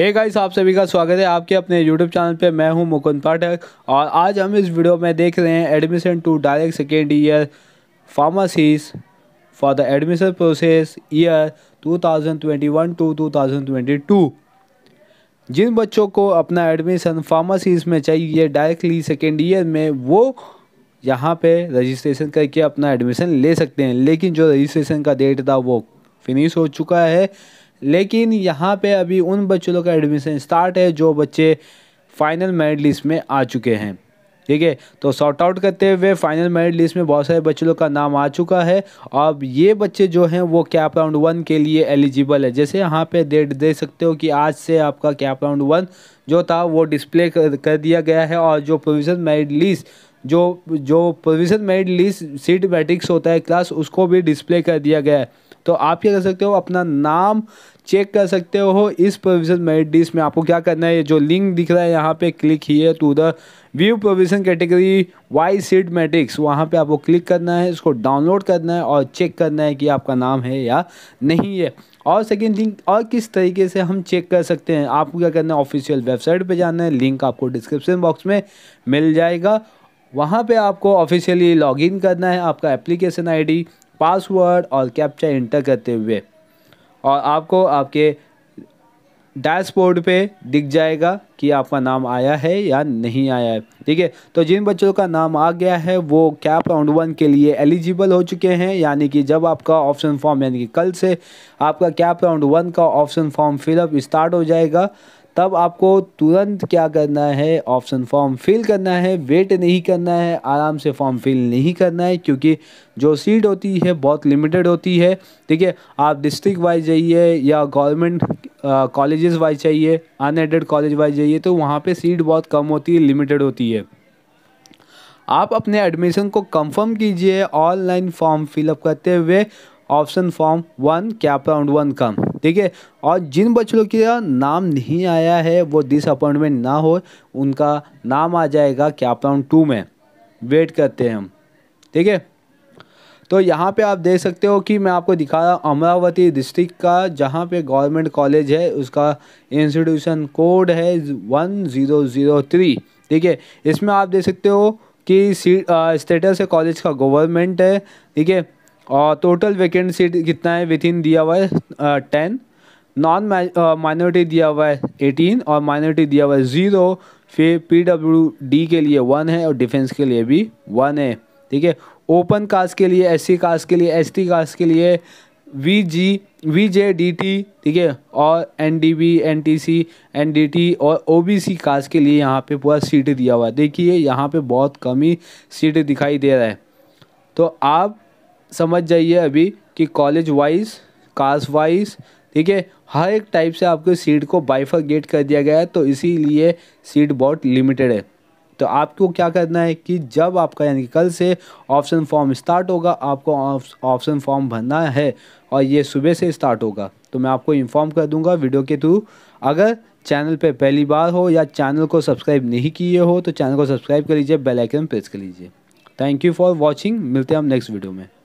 hey guys आप सभी का स्वागत है आपके अपने यूट्यूब चैनल पे मैं हूं मुकुंद पाठक और आज हम इस वीडियो में देख रहे हैं admission to direct second year pharmacies for the admission process year 2021 to 2022 जिन बच्चों को अपना एडमिशन फार्मासीज में चाहिए डायरेक्टली सेकेंड ईयर में वो यहाँ पे रजिस्ट्रेशन करके अपना एडमिशन ले सकते हैं लेकिन जो रजिस्ट्रेशन का डेट था वो फिनिश हो चुका है लेकिन यहाँ पे अभी उन बच्चों का एडमिशन स्टार्ट है जो बच्चे फाइनल मेरिट लिस्ट में आ चुके हैं ठीक है तो सॉर्ट आउट करते हुए फाइनल मेरिट लिस्ट में बहुत सारे बच्चों का नाम आ चुका है अब ये बच्चे जो हैं वो कैप राउंड वन के लिए एलिजिबल है जैसे यहाँ पे डेट दे सकते हो कि आज से आपका कैप राउंड वन जो था वो डिस्प्ले कर दिया गया है और जो प्रोविजन मेरिट लिस्ट जो जो provision merit list seat matrix होता है क्लास उसको भी डिस्प्ले कर दिया गया है तो आप क्या कर सकते हो अपना नाम चेक कर सकते हो इस प्रोविज़न मेरिट डिस में आपको क्या करना है जो लिंक दिख रहा है यहाँ पे क्लिक ही है to the view provision category wise seat matrix वहाँ पे आपको क्लिक करना है इसको डाउनलोड करना है और चेक करना है कि आपका नाम है या नहीं है और सेकेंड थिंग और किस तरीके से हम चेक कर सकते हैं आपको क्या करना है ऑफिशियल वेबसाइट पर जाना है लिंक आपको डिस्क्रिप्शन बॉक्स में मिल जाएगा वहाँ पे आपको ऑफिशियली लॉगिन करना है आपका एप्लीकेशन आईडी पासवर्ड और कैप्चा इंटर करते हुए और आपको आपके डैशबोर्ड पे दिख जाएगा कि आपका नाम आया है या नहीं आया है ठीक है तो जिन बच्चों का नाम आ गया है वो कैप राउंड वन के लिए एलिजिबल हो चुके हैं यानी कि जब आपका ऑप्शन फॉर्म यानी कि कल से आपका कैप राउंड वन का ऑप्शन फॉर्म फिलअप स्टार्ट हो जाएगा तब आपको तुरंत क्या करना है ऑप्शन फॉर्म फिल करना है वेट नहीं करना है आराम से फॉर्म फिल नहीं करना है क्योंकि जो सीट होती है बहुत लिमिटेड होती है ठीक है आप डिस्ट्रिक्ट वाइज जाइए या गवर्नमेंट कॉलेजेस वाइज चाहिए अनएडेड कॉलेज वाइज जाइए तो वहाँ पे सीट बहुत कम होती है लिमिटेड होती है आप अपने एडमिशन को कंफर्म कीजिए ऑनलाइन फॉर्म फिलअप करते हुए option form one cap round one का ठीक है और जिन बच्चों का नाम नहीं आया है वो डिसअपॉइंटमेंट ना हो उनका नाम आ जाएगा कैपराउंड टू में वेट करते हैं हम ठीक है तो यहाँ पे आप देख सकते हो कि मैं आपको दिखा रहा हूँ अमरावती डिस्ट्रिक्ट का जहाँ पे गवर्नमेंट कॉलेज है उसका इंस्टीट्यूशन कोड है वन ज़ीरो ज़ीरो थ्री ठीक है इसमें आप देख सकते हो कि स्टेटस है कॉलेज का गवर्नमेंट है ठीक है और टोटल वैकेंट सीट कितना है विथ इन दिया हुआ है टेन नॉन माइनॉरिटी दिया हुआ है एटीन और माइनॉरिटी दिया हुआ है ज़ीरो फिर पी डब्ल्यू डी के लिए वन है और डिफेंस के लिए भी वन है ठीक है ओपन कास्ट के लिए एस सी कास्ट के लिए एस टी कास्ट के लिए V G V J D T ठीक है और N D B N T C N D T और ओ बी सी कास्ट के लिए यहाँ पे पूरा सीट दिया हुआ है देखिए यहाँ पे बहुत कम ही सीट दिखाई दे रहा है तो आप समझ जाइए अभी कि कॉलेज वाइज कास्ट वाइज ठीक है हर एक टाइप से आपके सीट को बाइफर्गेट कर दिया गया है तो इसीलिए सीट बहुत लिमिटेड है तो आपको क्या करना है कि जब आपका यानी कल से ऑप्शन फॉर्म स्टार्ट होगा आपको ऑप्शन फॉर्म भरना है और ये सुबह से स्टार्ट होगा तो मैं आपको इन्फॉर्म कर दूंगा वीडियो के थ्रू अगर चैनल पे पहली बार हो या चैनल को सब्सक्राइब नहीं किए हो तो चैनल को सब्सक्राइब कर लीजिए बेलाइकन प्रेस कर लीजिए थैंक यू फॉर वॉचिंग मिलते हैं हम नेक्स्ट वीडियो में